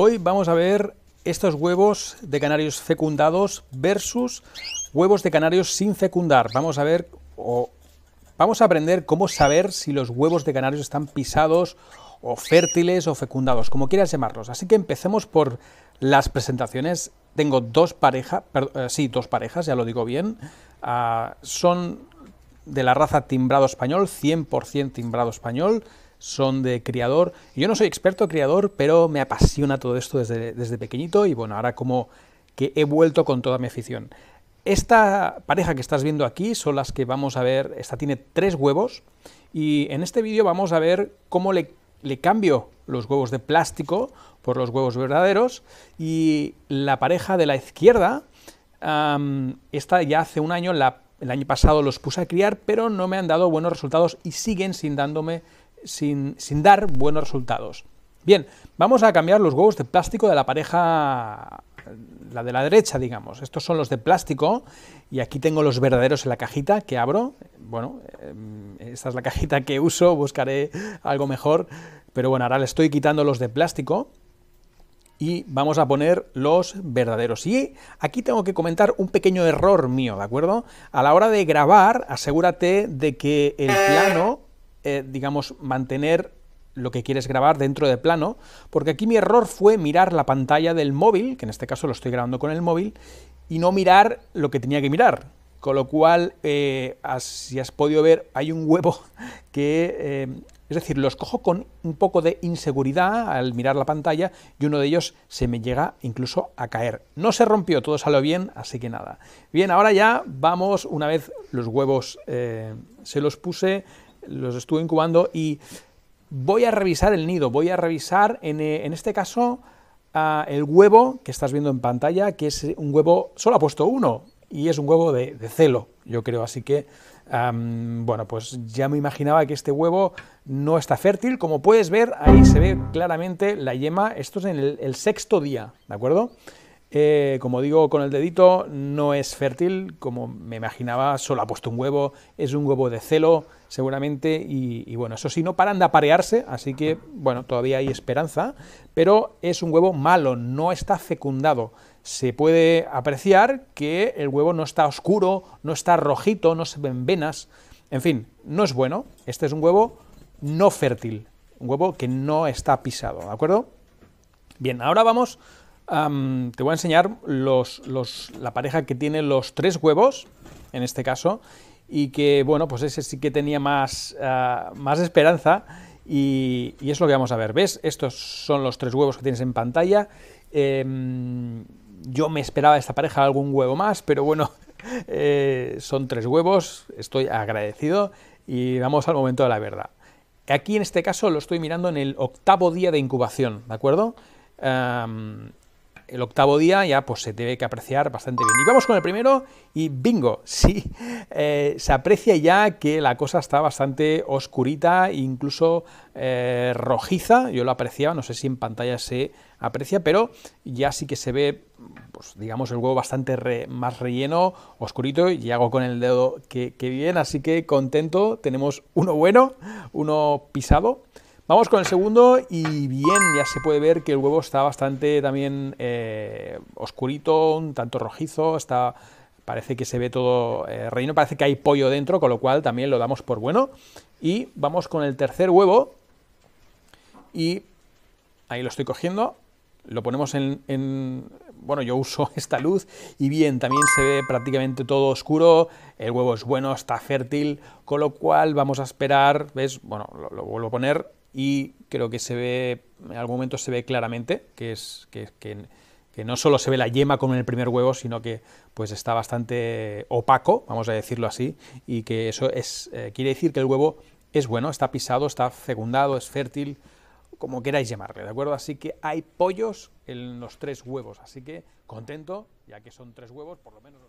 Hoy vamos a ver estos huevos de canarios fecundados versus huevos de canarios sin fecundar. Vamos a ver o vamos a aprender cómo saber si los huevos de canarios están pisados o fértiles o fecundados, como quieras llamarlos. Así que empecemos por las presentaciones. Tengo dos parejas, eh, sí, dos parejas, ya lo digo bien. Ah, son de la raza timbrado español, 100% timbrado español son de criador. Yo no soy experto criador, pero me apasiona todo esto desde, pequeñito y bueno, ahora como que he vuelto con toda mi afición. Esta pareja que estás viendo aquí son las que vamos a ver, esta tiene tres huevos y en este vídeo vamos a ver cómo le, le cambio los huevos de plástico por los huevos verdaderos y la pareja de la izquierda, esta ya hace un año, el año pasado los puse a criar, pero no me han dado buenos resultados y siguen sin dándome sin, dar buenos resultados. Bien, vamos a cambiar los huevos de plástico de la pareja, la de la derecha, digamos. Estos son los de plástico y aquí tengo los verdaderos en la cajita que abro. Bueno, em, esta es la cajita que uso, buscaré algo mejor. Pero bueno, ahora le estoy quitando los de plástico y vamos a poner los verdaderos. Y aquí tengo que comentar un pequeño error mío, ¿de acuerdo? A la hora de grabar, asegúrate de que el plano eh, digamos, mantener lo que quieres grabar dentro de plano, porque aquí mi error fue mirar la pantalla del móvil, que en este caso lo estoy grabando con el móvil, y no mirar lo que tenía que mirar. Con lo cual, has, eh, si has podido ver, hay un huevo que... Eh, es decir, los cojo con un poco de inseguridad al mirar la pantalla y uno de ellos se me llega incluso a caer. No se rompió, todo salió bien, así que nada. Bien, ahora ya vamos, una vez los huevos se los puse, los estuve incubando y voy a revisar el nido, voy a revisar en, eh, este caso ah, el huevo que estás viendo en pantalla, que es un huevo, solo ha puesto uno, y es un huevo de, celo, yo creo, así que, bueno, pues ya me imaginaba que este huevo no está fértil, como puedes ver, ahí se ve claramente la yema, esto es en el sexto día, ¿de acuerdo?, eh, como digo, con el dedito no es fértil, como me imaginaba, solo ha puesto un huevo, es un huevo de celo seguramente, y, y, bueno, eso sí, no paran de aparearse, así que bueno, todavía hay esperanza, pero es un huevo malo, no está fecundado. Se puede apreciar que el huevo no está oscuro, no está rojito, no se ven venas, en fin, no es bueno, este es un huevo no fértil, un huevo que no está pisado, ¿de acuerdo? Bien, ahora vamos te voy a enseñar la pareja que tiene los tres huevos, en este caso, y que, bueno, pues ese sí que tenía más, ah, más esperanza y, es lo que vamos a ver. ¿Ves? Estos son los tres huevos que tienes en pantalla. Em, yo me esperaba esta pareja algún huevo más, pero bueno, eh, son tres huevos, estoy agradecido y vamos al momento de la verdad. Aquí en este caso lo estoy mirando en el octavo día de incubación, ¿de acuerdo? el octavo día ya pues se debe que apreciar bastante bien. Y vamos con el primero y bingo, sí, eh, se aprecia ya que la cosa está bastante oscurita, incluso eh, rojiza, yo lo apreciaba, no sé si en pantalla se aprecia, pero ya sí que se ve, pues digamos, el huevo bastante más relleno, oscurito, y hago con el dedo que bien, así que contento, tenemos uno bueno, uno pisado, Vamos con el segundo y bien, ya se puede ver que el huevo está bastante también eh, oscurito, un tanto rojizo, está, parece que se ve todo eh, relleno, parece que hay pollo dentro, con lo cual también lo damos por bueno. Y vamos con el tercer huevo y ahí lo estoy cogiendo, lo ponemos en, bueno, yo uso esta luz y bien, también se ve prácticamente todo oscuro, el huevo es bueno, está fértil, con lo cual vamos a esperar, ¿ves? Bueno, lo vuelvo a poner y creo que se ve, en algún momento se ve claramente que es que, que, no solo se ve la yema con el primer huevo, sino que pues está bastante opaco, vamos a decirlo así, y que eso es, eh, quiere decir que el huevo es bueno, está pisado, está fecundado, es fértil, como queráis llamarle, ¿de acuerdo? Así que hay pollos en los tres huevos, así que contento, ya que son tres huevos, por lo menos...